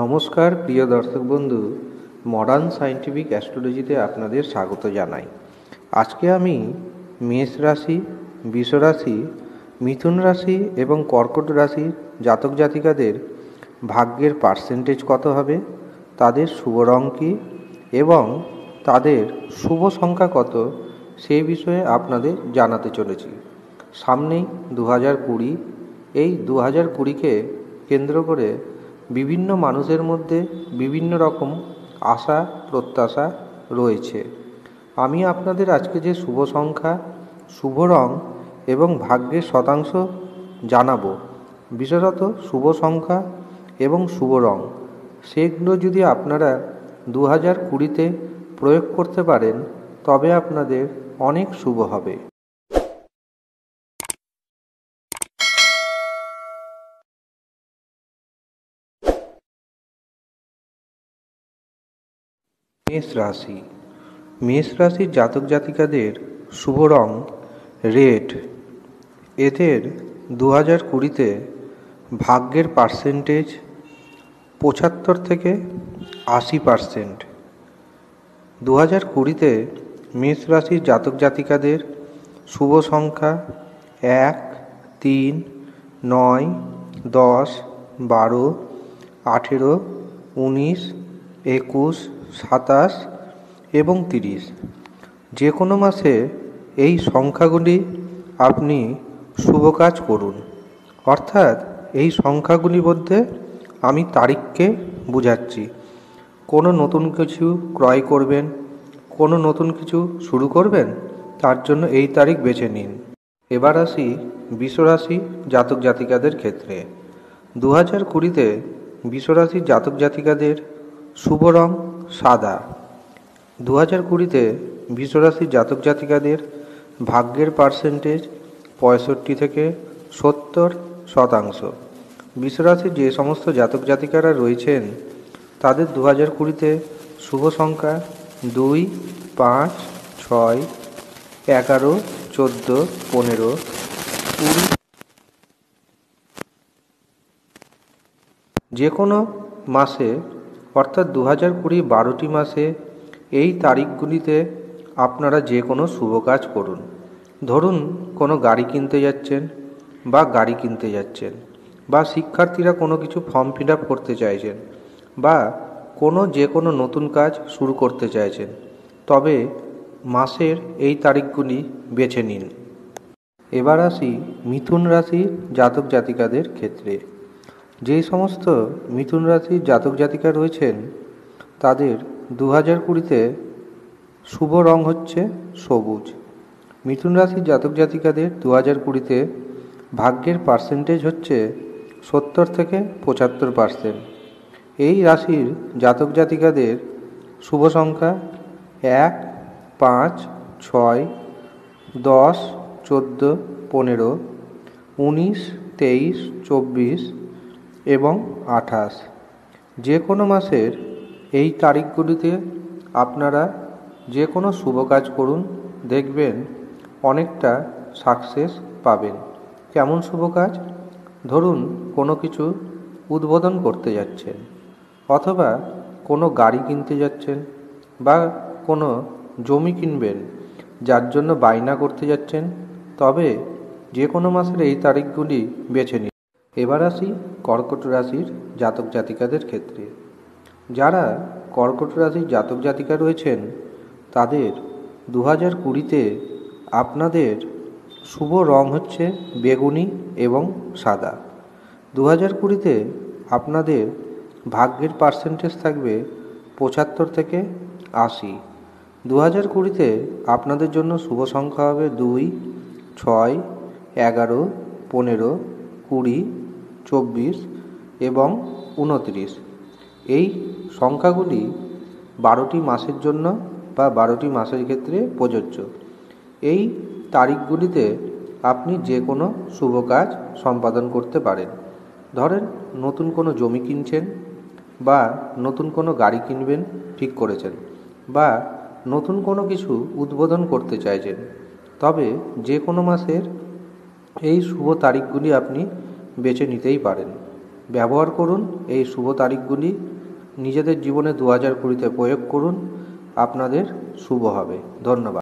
নমস্কার প্রিয় দর্শক বন্ধু মডার্ন সায়েন্টিফিক অ্যাস্ট্রোলজিতে আপনাদের স্বাগত জানাই আজকে আমি মেষ রাশি বিষ রাশি মিথুন রাশি এবং কর্কট রাশি জাতক জাতিকাদের ভাগ্যের পার্সেন্টেজ কত হবে তাদের শুভ রং কী এবং তাদের শুভ সংখ্যা কত সে বিষয়ে আপনাদের জানাতে চলেছি সামনেই দু হাজার কুড়ি এই দু হাজার কুড়িকে কেন্দ্র করে বিভিন্ন মানুষের মধ্যে বিভিন্ন রকম আশা প্রত্যাশা রয়েছে আমি আপনাদের আজকে যে শুভ সংখ্যা শুভ রং এবং ভাগ্যের শতাংশ জানাবো বিশেষত শুভ সংখ্যা এবং শুভ রং সেগুলো যদি আপনারা দু হাজার কুড়িতে প্রয়োগ করতে পারেন তবে আপনাদের অনেক শুভ হবে মেষ রাশি মেষ রাশির জাতক জাতিকাদের শুভ রং রেড এদের দু হাজার কুড়িতে ভাগ্যের পার্সেন্টেজ পঁচাত্তর থেকে আশি পার্সেন্ট দু হাজার কুড়িতে মেষ রাশির জাতক জাতিকাদের শুভ সংখ্যা এক তিন নয় দশ বারো আঠেরো উনিশ একুশ সাতাশ এবং তিরিশ যে কোনো মাসে এই সংখ্যাগুলি আপনি শুভ কাজ করুন অর্থাৎ এই সংখ্যাগুলি বলতে আমি তারিখকে বুঝাচ্ছি কোনো নতুন কিছু ক্রয় করবেন কোনো নতুন কিছু শুরু করবেন তার জন্য এই তারিখ বেছে নিন এবার আসি বিশ্বরাশি জাতক জাতিকাদের ক্ষেত্রে দু হাজার কুড়িতে বিশ্বরাশি জাতক জাতিকাদের শুভ রং সাদা দু হাজার কুড়িতে বিশ্বরাশির জাতক জাতিকাদের ভাগ্যের পার্সেন্টেজ পঁয়ষট্টি থেকে সত্তর শতাংশ বিশ্বরাশির যে সমস্ত জাতক জাতিকারা রয়েছেন তাদের দু হাজার কুড়িতে শুভ সংখ্যা দুই পাঁচ ছয় এগারো চোদ্দ পনেরো কুড়ি যে কোনো মাসে অর্থাৎ দু হাজার কুড়ি বারোটি মাসে এই তারিখগুলিতে আপনারা যে কোনো শুভ কাজ করুন ধরুন কোনো গাড়ি কিনতে যাচ্ছেন বা গাড়ি কিনতে যাচ্ছেন বা শিক্ষার্থীরা কোনো কিছু ফর্ম ফিল আপ করতে চাইছেন বা কোনো যে কোনো নতুন কাজ শুরু করতে চাইছেন তবে মাসের এই তারিখগুলি বেছে নিন এবার আসি মিথুন রাশি জাতক জাতিকাদের ক্ষেত্রে যে সমস্ত মিথুন রাশির জাতক জাতিকা রয়েছেন তাদের দু হাজার কুড়িতে শুভ রং হচ্ছে সবুজ মিথুন রাশির জাতক জাতিকাদের দু হাজার কুড়িতে ভাগ্যের পার্সেন্টেজ হচ্ছে সত্তর থেকে পঁচাত্তর পার্সেন্ট এই রাশির জাতক জাতিকাদের শুভ সংখ্যা এক পাঁচ ছয় দশ চোদ্দো পনেরো উনিশ তেইশ চব্বিশ এবং আঠাশ যে কোনো মাসের এই তারিখগুলিতে আপনারা যে কোনো শুভ কাজ করুন দেখবেন অনেকটা সাকসেস পাবেন কেমন শুভ কাজ ধরুন কোনো কিছু উদ্বোধন করতে যাচ্ছেন অথবা কোনো গাড়ি কিনতে যাচ্ছেন বা কোনো জমি কিনবেন যার জন্য বায়না করতে যাচ্ছেন তবে যে কোনো মাসের এই তারিখগুলি বেছে নিন এবার আসি কর্কট রাশির জাতক জাতিকাদের ক্ষেত্রে যারা কর্কট রাশির জাতক জাতিকা রয়েছেন তাদের দু হাজার কুড়িতে আপনাদের শুভ রং হচ্ছে বেগুনি এবং সাদা দু হাজার কুড়িতে আপনাদের ভাগ্যের পার্সেন্টেজ থাকবে পঁচাত্তর থেকে আশি দু হাজার কুড়িতে আপনাদের জন্য শুভ সংখ্যা হবে দুই ছয় এগারো পনেরো কুড়ি চব্বিশ এবং উনত্রিশ এই সংখ্যাগুলি বারোটি মাসের জন্য বা বারোটি মাসের ক্ষেত্রে প্রযোজ্য এই তারিখগুলিতে আপনি যে কোনো শুভ কাজ সম্পাদন করতে পারেন ধরেন নতুন কোনো জমি কিনছেন বা নতুন কোনো গাড়ি কিনবেন ঠিক করেছেন বা নতুন কোনো কিছু উদ্বোধন করতে চাইছেন তবে যে কোনো মাসের এই শুভ তারিখগুলি আপনি বেছে নিতেই পারেন ব্যবহার করুন এই শুভ তারিখগুলি নিজেদের জীবনে দু হাজার কুড়িতে প্রয়োগ করুন আপনাদের শুভ হবে ধন্যবাদ